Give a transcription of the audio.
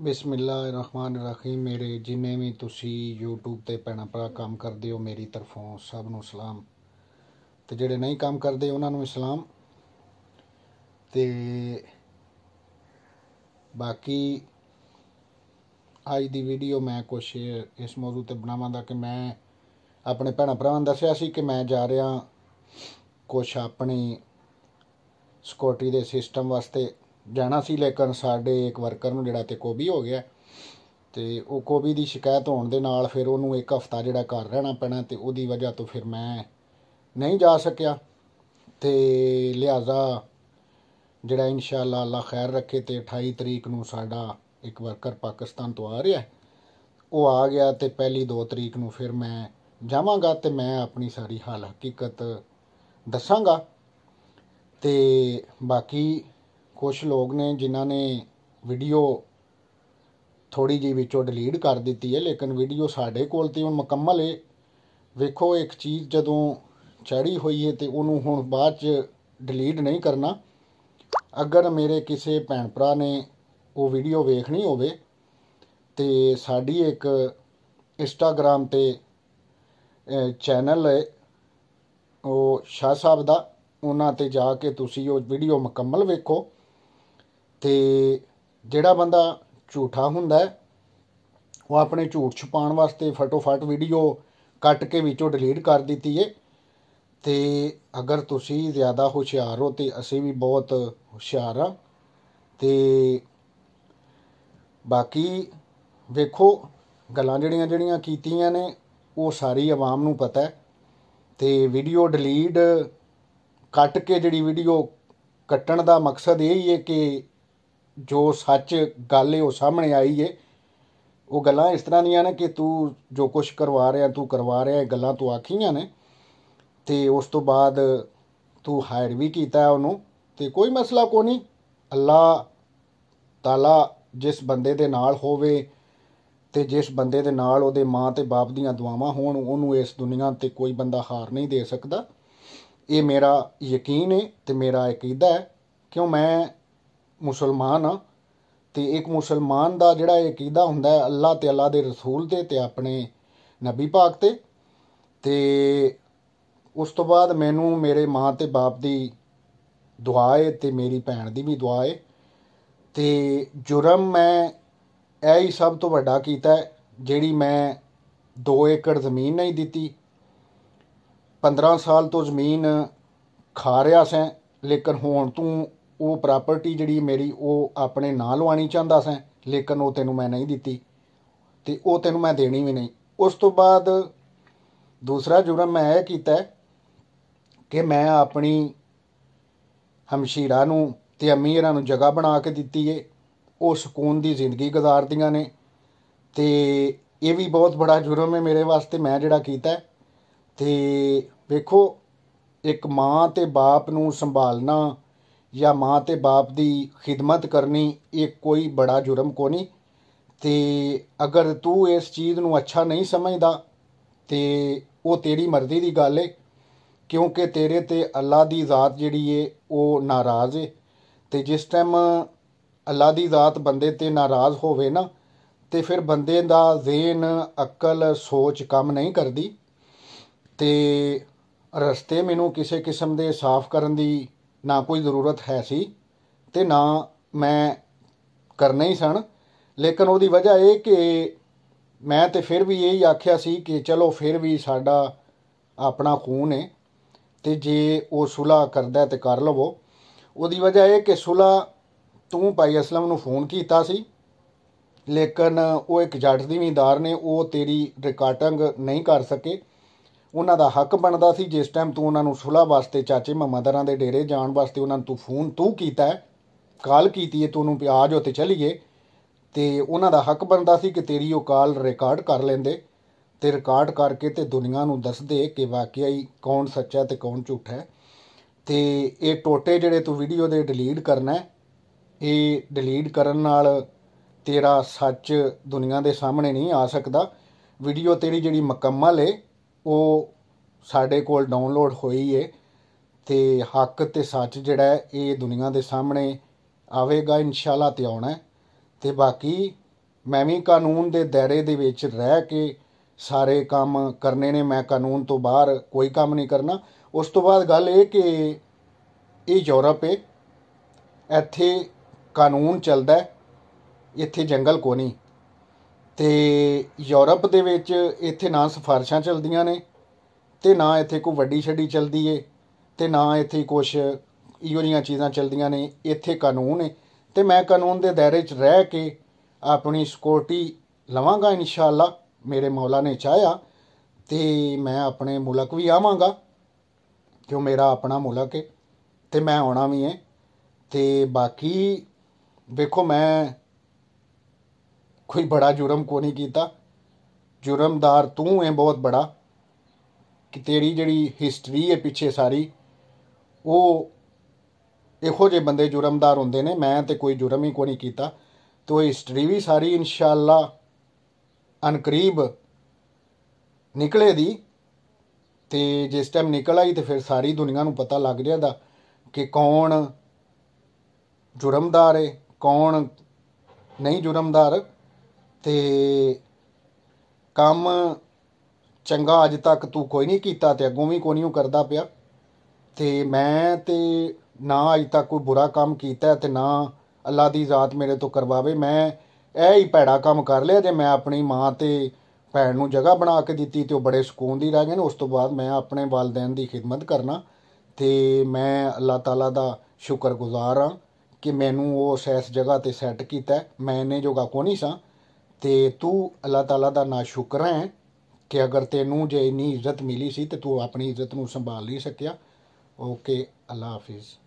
ਬਿਸਮਿਲ੍ਲਾਹਿਰਰਹਿਮਾਨਿਰਰਹੀਮ ਮੇਰੇ ਜਿੰਨੇ ਵੀ ਤੁਸੀਂ YouTube ਤੇ ਪੈਣਾ ਭਰਾ ਕੰਮ ਕਰਦੇ ਹੋ ਮੇਰੀ ਤਰਫੋਂ ਸਭ ਨੂੰ ਸਲਾਮ ਤੇ ਜਿਹੜੇ ਨਹੀਂ ਕੰਮ ਕਰਦੇ ਉਹਨਾਂ ਨੂੰ ਸਲਾਮ ਤੇ ਬਾਕੀ ਅੱਜ ਦੀ ਵੀਡੀਓ ਮੈਂ ਕੁਝ ਇਸ ਮੌਜੂ ਤੇ ਬਣਾਵਾਂਦਾ ਕਿ ਮੈਂ ਆਪਣੇ ਭੈਣਾ ਭਰਾਵਾਂ ਨੂੰ ਦੱਸਿਆ ਸੀ ਕਿ ਮੈਂ ਜਾ ਰਿਹਾ ਕੁਝ ਆਪਣੀ ਸਕੂਟਰੀ ਦੇ ਸਿਸਟਮ ਵਾਸਤੇ ਜਾਣਾ ਸੀ ਲੇਕਿਨ ਸਾਡੇ ਇੱਕ ਵਰਕਰ ਨੂੰ ਜਿਹੜਾ ਤੇ ਕੋਬੀ ਹੋ ਗਿਆ ਤੇ ਉਹ ਕੋਬੀ ਦੀ ਸ਼ਿਕਾਇਤ ਹੋਣ ਦੇ ਨਾਲ ਫਿਰ ਉਹਨੂੰ ਇੱਕ ਹਫਤਾ ਜਿਹੜਾ ਘਰ ਰਹਿਣਾ ਪੈਣਾ ਤੇ ਉਹਦੀ ਵਜ੍ਹਾ ਤੋਂ ਫਿਰ ਮੈਂ ਨਹੀਂ ਜਾ ਸਕਿਆ ਤੇ ਲਿਆਜ਼ਾ ਜਿਹੜਾ ਇਨਸ਼ਾਅੱਲਾ ਅੱਲਾ ਖੈਰ ਰੱਖੇ ਤੇ 28 ਤਰੀਕ ਨੂੰ ਸਾਡਾ ਇੱਕ ਵਰਕਰ ਪਾਕਿਸਤਾਨ ਤੋਂ ਆ ਰਿਹਾ ਉਹ ਆ ਗਿਆ ਤੇ ਪਹਿਲੀ 2 ਤਰੀਕ ਨੂੰ ਫਿਰ ਮੈਂ ਜਾਵਾਂਗਾ ਤੇ ਮੈਂ ਆਪਣੀ ਸਾਰੀ ਹਾਲ ਹਕੀਕਤ ਦੱਸਾਂਗਾ ਤੇ ਬਾਕੀ ਕੁਝ ਲੋਕ ਨੇ ਜਿਨ੍ਹਾਂ ਨੇ ਵੀਡੀਓ ਥੋੜੀ ਜੀ ਵਿੱਚੋਂ ਡਿਲੀਟ ਕਰ ਦਿੱਤੀ ਹੈ ਲੇਕਿਨ ਵੀਡੀਓ ਸਾਡੇ ਕੋਲ ਤੇ ਹੁਣ ਮੁਕੰਮਲ ਹੈ ਵੇਖੋ ਇੱਕ ਚੀਜ਼ ਜਦੋਂ ਚੜੀ ਹੋਈ ਹੈ ਤੇ ਉਹਨੂੰ ਹੁਣ ਬਾਅਦ ਚ ਡਿਲੀਟ ਨਹੀਂ ਕਰਨਾ ਅਗਰ ਮੇਰੇ ਕਿਸੇ ਭੈਣ ਭਰਾ ਨੇ ਉਹ ਵੀਡੀਓ ਵੇਖਣੀ ਹੋਵੇ ਤੇ ਸਾਡੀ ਇੱਕ ਇੰਸਟਾਗ੍ਰam ਤੇ ਚੈਨਲ ਹੈ ਉਹ ਸ਼ਾਹ ਸਾਹਿਬ ਦਾ ਉਹਨਾਂ ਤੇ ਜਾ ਕੇ ਤੁਸੀਂ ਉਹ ਵੀਡੀਓ ਮੁਕੰਮਲ ਵੇਖੋ ਤੇ ਜਿਹੜਾ ਬੰਦਾ ਝੂਠਾ ਹੁੰਦਾ ਉਹ ਆਪਣੇ ਝੂਠ ਛੁਪਾਉਣ ਵਾਸਤੇ ਫਟੋਫਟ ਵੀਡੀਓ ਕੱਟ ਕੇ ਵਿੱਚੋਂ ਡਿਲੀਟ ਕਰ ਦਿੱਤੀ ਏ ਤੇ ਅਗਰ ਤੁਸੀਂ ਜ਼ਿਆਦਾ ਹੁਸ਼ਿਆਰ ਹੋ ਤੇ ਅਸੀਂ ਵੀ ਬਹੁਤ ਹੁਸ਼ਿਆਰ ਆ ਤੇ ਬਾਕੀ ਵੇਖੋ ਗੱਲਾਂ ਜਿਹੜੀਆਂ ਜਿਹੜੀਆਂ ਕੀਤੀਆਂ ਨੇ ਉਹ ਸਾਰੀ ਆਵਾਮ ਨੂੰ ਪਤਾ ਹੈ ਤੇ ਵੀਡੀਓ ਡਿਲੀਟ ਕੱਟ ਕੇ ਜਿਹੜੀ ਵੀਡੀਓ ਕੱਟਣ ਦਾ ਮਕਸਦ ਇਹ ਹੀ ਹੈ ਕਿ ਜੋ ਸੱਚ ਗੱਲ ਹੈ ਉਹ ਸਾਹਮਣੇ ਆਈ ਏ ਉਹ ਗੱਲਾਂ ਇਸ ਤਰ੍ਹਾਂ ਦੀਆਂ ਨੇ ਕਿ ਤੂੰ ਜੋ ਕੁਝ ਕਰਵਾ ਰਿਹਾ ਤੂੰ ਕਰਵਾ ਰਿਹਾ ਇਹ ਗੱਲਾਂ ਤੂੰ ਆਖੀਆਂ ਨੇ ਤੇ ਉਸ ਤੋਂ ਬਾਅਦ ਤੂੰ ਹਾਇਰ ਵੀ ਕੀਤਾ ਉਹਨੂੰ ਤੇ ਕੋਈ ਮਸਲਾ ਕੋ ਨਹੀਂ ਅੱਲਾ ਤਾਲਾ ਜਿਸ ਬੰਦੇ ਦੇ ਨਾਲ ਹੋਵੇ ਤੇ ਜਿਸ ਬੰਦੇ ਦੇ ਨਾਲ ਉਹਦੇ ਮਾਂ ਤੇ ਬਾਪ ਦੀਆਂ ਦੁਆਵਾਂ ਹੋਣ ਉਹਨੂੰ ਇਸ ਦੁਨੀਆ ਤੇ ਕੋਈ ਬੰਦਾ ਹਾਰ ਨਹੀਂ ਦੇ ਸਕਦਾ ਇਹ ਮੇਰਾ ਯਕੀਨ ਹੈ ਤੇ ਮੇਰਾ ਅਕੀਦਾ ਹੈ ਕਿਉਂ ਮੈਂ ਮੁਸਲਮਾਨ ਆ ਤੇ ਇੱਕ ਮੁਸਲਮਾਨ ਦਾ ਜਿਹੜਾ ਇਹ ਕੀਦਾ ਹੁੰਦਾ ਹੈ ਅੱਲਾਹ ਤੇ ਅੱਲਾਹ ਦੇ ਰਸੂਲ ਤੇ ਤੇ ਆਪਣੇ ਨਬੀ ਪਾਕ ਤੇ ਤੇ ਉਸ ਤੋਂ ਬਾਅਦ ਮੈਨੂੰ ਮੇਰੇ ਮਾਂ ਤੇ ਬਾਪ ਦੀ ਦੁਆ ਹੈ ਤੇ ਮੇਰੀ ਭੈਣ ਦੀ ਵੀ ਦੁਆ ਹੈ ਤੇ ਜੁਰਮ ਮੈਂ ਇਹ ਹੀ ਸਭ ਤੋਂ ਵੱਡਾ ਕੀਤਾ ਜਿਹੜੀ ਮੈਂ 2 ਏਕੜ ਜ਼ਮੀਨ ਨਹੀਂ ਦਿੱਤੀ 15 ਸਾਲ ਤੋਂ ਜ਼ਮੀਨ ਖਾ ਰਿਆ ਸੈਂ ਲੇਕਿਨ ਹੁਣ ਤੂੰ ਉਹ ਪ੍ਰਾਪਰਟੀ ਜਿਹੜੀ ਮੇਰੀ ਉਹ ਆਪਣੇ ਨਾਂ ਲਵਾਣੀ ਚਾਹੁੰਦਾ ਸੈਂ ਲੇਕਿਨ ਉਹ ਤੈਨੂੰ ਮੈਂ ਨਹੀਂ ਦਿੱਤੀ ਤੇ ਉਹ ਤੈਨੂੰ ਮੈਂ ਦੇਣੀ ਵੀ ਨਹੀਂ ਉਸ ਤੋਂ ਬਾਅਦ ਦੂਸਰਾ ਜੁਰਮ ਮੈਂ ਇਹ ਕੀਤਾ ਕਿ ਮੈਂ ਆਪਣੀ ਹਮਸ਼ੀਰਾ ਨੂੰ ਤੇ ਅਮੀਰਾਂ ਨੂੰ ਜਗ੍ਹਾ ਬਣਾ ਕੇ ਦਿੱਤੀ ਏ ਉਹ ਸਕੂਨ ਦੀ ਜ਼ਿੰਦਗੀ ਗੁਜ਼ਾਰਦੀਆਂ ਨੇ ਤੇ ਇਹ ਵੀ ਬਹੁਤ ਬੜਾ ਜੁਰਮ ਹੈ ਮੇਰੇ ਵਾਸਤੇ ਮੈਂ ਜਿਹੜਾ ਕੀਤਾ ਤੇ ਵੇਖੋ ਇੱਕ ਮਾਂ ਤੇ ਬਾਪ ਨੂੰ ਸੰਭਾਲਣਾ ਜਾਂ ਮਾਂ ਤੇ ਬਾਪ ਦੀ ਖਿਦਮਤ ਕਰਨੀ ਇਹ ਕੋਈ ਬੜਾ ਜੁਰਮ ਕੋ ਨਹੀਂ ਤੇ ਅਗਰ ਤੂੰ ਇਸ ਚੀਜ਼ ਨੂੰ ਅੱਛਾ ਨਹੀਂ ਸਮਝਦਾ ਤੇ ਉਹ ਤੇਰੀ ਮਰਜ਼ੀ ਦੀ ਗੱਲ ਏ ਕਿਉਂਕਿ ਤੇਰੇ ਤੇ ਅੱਲਾ ਦੀ ਜ਼ਾਤ ਜਿਹੜੀ ਏ ਉਹ ਨਾਰਾਜ਼ ਏ ਤੇ ਜਿਸ ਟਾਈਮ ਅੱਲਾ ਦੀ ਜ਼ਾਤ ਬੰਦੇ ਤੇ ਨਾਰਾਜ਼ ਹੋਵੇ ਨਾ ਤੇ ਫਿਰ ਬੰਦੇ ਦਾ ਜ਼ੇਨ ਅਕਲ ਸੋਚ ਕੰਮ ਨਹੀਂ ਕਰਦੀ ਤੇ ਰਸਤੇ ਮੈਨੂੰ ਕਿਸੇ ਕਿਸਮ ਦੇ ਸਾਫ਼ ਕਰਨ ਦੀ ਨਾ ਕੋਈ ਜ਼ਰੂਰਤ ਹੈ ਸੀ ਤੇ ਨਾ ਮੈਂ ਕਰਨੇ ਹੀ ਸਨ ਲੇਕਿਨ ਉਹਦੀ ਵਜ੍ਹਾ ਇਹ ਕਿ ਮੈਂ ਤੇ ਫਿਰ ਵੀ ਇਹ ਆਖਿਆ ਸੀ ਕਿ ਚਲੋ ਫਿਰ ਵੀ ਸਾਡਾ ਆਪਣਾ ਖੂਨ ਹੈ ਤੇ ਜੇ ਉਹ ਸੁਲਾ ਕਰਦਾ ਤੇ ਕਰ ਲਵੋ ਉਹਦੀ ਵਜ੍ਹਾ ਇਹ ਕਿ ਸੁਲਾ ਤੂੰ ਭਾਈ ਅਸਲਮ ਨੂੰ ਫੋਨ ਕੀਤਾ ਸੀ ਲੇਕਿਨ ਉਹ ਇੱਕ ਜੱਟ ਦੀ ਜ਼ਿਮੀਂਦਾਰ ਨੇ ਉਹ ਤੇਰੀ ਰਿਕਾਰਡਿੰਗ ਨਹੀਂ ਕਰ ਸਕੇ ਉਹਨਾਂ ਦਾ ਹੱਕ ਬਣਦਾ ਸੀ ਜਿਸ ਟਾਈਮ ਤੂੰ ਉਹਨਾਂ ਨੂੰ ਸੁਲਾ ਵਾਸਤੇ ਚਾਚੇ ਮਮਾਦਰਾਂ ਦੇ ਡੇਰੇ ਜਾਣ ਵਾਸਤੇ ਉਹਨਾਂ ਨੂੰ ਤੂੰ ਫੋਨ ਤੂੰ ਕੀਤਾ ਕਾਲ ਕੀਤੀ ਏ ਤੂੰ ਨੂੰ ਪਿਆਜ ਉੱਤੇ ਚਲੀਏ ਤੇ ਉਹਨਾਂ ਦਾ ਹੱਕ ਬਣਦਾ ਸੀ ਕਿ ਤੇਰੀ ਉਹ ਕਾਲ ਰਿਕਾਰਡ ਕਰ ਲੈਂਦੇ ਤੇ ਰਿਕਾਰਡ ਕਰਕੇ ਤੇ ਦੁਨੀਆ ਨੂੰ ਦੱਸਦੇ ਕਿ ਵਾਕਿਆ ਹੀ ਕੌਣ ਸੱਚਾ ਤੇ ਕੌਣ ਝੂਠਾ ਹੈ ਤੇ ਇਹ ਟੋਟੇ ਜਿਹੜੇ ਤੂੰ ਵੀਡੀਓ ਦੇ ਡਿਲੀਟ ਕਰਨਾ ਇਹ ਡਿਲੀਟ ਕਰਨ ਨਾਲ ਤੇਰਾ ਸੱਚ ਦੁਨੀਆ ਦੇ ਸਾਹਮਣੇ ਨਹੀਂ ਆ ਸਕਦਾ ਵੀਡੀਓ ਤੇਰੀ ਜਿਹੜੀ ਮੁਕੰਮਲ ਏ ਉਹ ਸਾਡੇ ਕੋਲ ਡਾਊਨਲੋਡ ਹੋਈ ਏ ਤੇ ਹੱਕ ਤੇ ਸੱਚ ਜਿਹੜਾ ਇਹ ਦੁਨੀਆ ਦੇ ਸਾਹਮਣੇ ਆਵੇਗਾ ਇਨਸ਼ਾਅੱਲਾ ਤੇ ਆਉਣਾ ਤੇ ਬਾਕੀ ਮੈਂ ਵੀ ਕਾਨੂੰਨ ਦੇ ਦਾਇਰੇ ਦੇ ਵਿੱਚ ਰਹਿ ਕੇ ਸਾਰੇ ਕੰਮ ਕਰਨੇ ਨੇ ਮੈਂ ਕਾਨੂੰਨ ਤੋਂ ਬਾਹਰ ਕੋਈ ਕੰਮ ਨਹੀਂ ਕਰਨਾ ਉਸ ਤੋਂ ਬਾਅਦ ਗੱਲ ਇਹ ਕਿ ਇਹ ਯੂਰਪ ਏ ਇੱਥੇ ਕਾਨੂੰਨ ਚੱਲਦਾ ਇੱਥੇ ਜੰਗਲ ਕੋ ਨਹੀਂ ਤੇ ਯੂਰਪ ਦੇ ਵਿੱਚ ਇੱਥੇ ਨਾ ਸਫਾਰਸ਼ਾਂ ਚੱਲਦੀਆਂ ਨੇ ਤੇ ਨਾ ਇੱਥੇ ਕੋਈ ਵੱਡੀ ਛੱਡੀ ਚੱਲਦੀ ਏ ਤੇ ਨਾ ਇੱਥੇ ਕੁਝ ਇਹੋ ਜਿਹੀਆਂ ਚੀਜ਼ਾਂ ਚੱਲਦੀਆਂ ਨੇ ਇੱਥੇ ਕਾਨੂੰਨ ਏ ਤੇ ਮੈਂ ਕਾਨੂੰਨ ਦੇ ਦਾਇਰੇ 'ਚ ਰਹਿ ਕੇ ਆਪਣੀ ਸਕਿਉਰਟੀ ਲਵਾਂਗਾ ਇਨਸ਼ਾਅੱਲਾ ਮੇਰੇ ਮੌਲਾ ਨੇ ਚਾਹਿਆ ਤੇ ਮੈਂ ਆਪਣੇ ਮੁਲਕ ਵੀ ਆਵਾਂਗਾ ਕਿਉਂ ਮੇਰਾ ਆਪਣਾ ਮੁਲਕ ਹੈ ਤੇ ਮੈਂ ਆਉਣਾ ਵੀ ਹੈ ਤੇ ਬਾਕੀ ਵੇਖੋ ਮੈਂ ਕੋਈ ਬੜਾ ਜੁਰਮ ਕੋ ਨਹੀਂ ਕੀਤਾ ਜੁਰਮਦਾਰ ਤੂੰ ਹੈ ਬਹੁਤ ਬੜਾ ਕਿ ਤੇਰੀ ਜਿਹੜੀ ਹਿਸਟਰੀ ਹੈ ਪਿੱਛੇ ਸਾਰੀ ਉਹ ਇਹੋ ਜਿਹੇ ਬੰਦੇ ਜੁਰਮਦਾਰ ਹੁੰਦੇ ਨੇ ਮੈਂ ਤੇ ਕੋਈ ਜੁਰਮ ਹੀ ਕੋ ਨਹੀਂ ਕੀਤਾ ਤੋ ਹਿਸਟਰੀ ਵੀ ਸਾਰੀ ਇਨਸ਼ਾਅੱਲਾ ਅਨਕਰੀਬ ਨਿਕਲੇ ਦੀ ਤੇ ਜਿਸ ਟਾਈਮ ਨਿਕਲ ਆਈ ਤੇ ਫਿਰ ਸਾਰੀ ਦੁਨੀਆ ਨੂੰ ਪਤਾ ਲੱਗ ਜਾਂਦਾ ਕਿ ਕੌਣ ਜੁਰਮਦਾਰ ਹੈ ਕੌਣ ਨਹੀਂ ਜੁਰਮਦਾਰ ਤੇ ਕੰਮ ਚੰਗਾ ਅਜ ਤੱਕ ਤੂੰ ਕੋਈ ਨਹੀਂ ਕੀਤਾ ਤੇ ਅੱਗੋਂ ਵੀ ਕੋ ਨਹੀਂ ਕਰਦਾ ਪਿਆ ਤੇ ਮੈਂ ਤੇ ਨਾ ਅਜ ਤੱਕ ਕੋਈ ਬੁਰਾ ਕੰਮ ਕੀਤਾ ਤੇ ਨਾ ਅੱਲਾ ਦੀ ਜ਼ਾਤ ਮੇਰੇ ਤੋਂ ਕਰਵਾਵੇ ਮੈਂ ਇਹ ਹੀ ਭੈੜਾ ਕੰਮ ਕਰ ਲਿਆ ਜੇ ਮੈਂ ਆਪਣੀ ਮਾਂ ਤੇ ਭੈਣ ਨੂੰ ਜਗ੍ਹਾ ਬਣਾ ਕੇ ਦਿੱਤੀ ਤੇ ਉਹ ਬੜੇ ਸਕੂਨ ਦੀ ਰਹਿ ਗਏ ਨੇ ਉਸ ਤੋਂ ਬਾਅਦ ਮੈਂ ਆਪਣੇ ਵਾਲਦੈਨ ਦੀ ਖਿਦਮਤ ਕਰਨਾ ਤੇ ਮੈਂ ਅੱਲਾ ਤਾਲਾ ਦਾ ਸ਼ੁਕਰਗੁਜ਼ਾਰ ਹਾਂ ਕਿ ਮੈਨੂੰ ਉਹ ਸੈਸ ਜਗ੍ਹਾ ਤੇ ਸੈੱਟ ਕੀਤਾ ਮੈਂ ਇਹਨੇ ਜੋਗਾ ਕੋ ਨਹੀਂ ਸਾਂ ਤੇ ਤੂੰ ਅੱਲਾਹ ਤਾਲਾ ਦਾ ਨਾ ਸ਼ੁਕਰ ਹੈ ਕਿ ਅਗਰ ਤੈਨੂੰ ਜੇ ਇਨੀ ਇੱਜ਼ਤ ਮਿਲੀ ਸੀ ਤੇ ਤੂੰ ਆਪਣੀ ਇੱਜ਼ਤ ਨੂੰ ਸੰਭਾਲ ਨਹੀਂ ਸਕਿਆ ਓਕੇ ਅੱਲਾਹ ਹਾਫਿਜ਼